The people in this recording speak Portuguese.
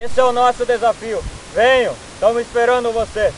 Esse é o nosso desafio. Venham, estamos esperando você.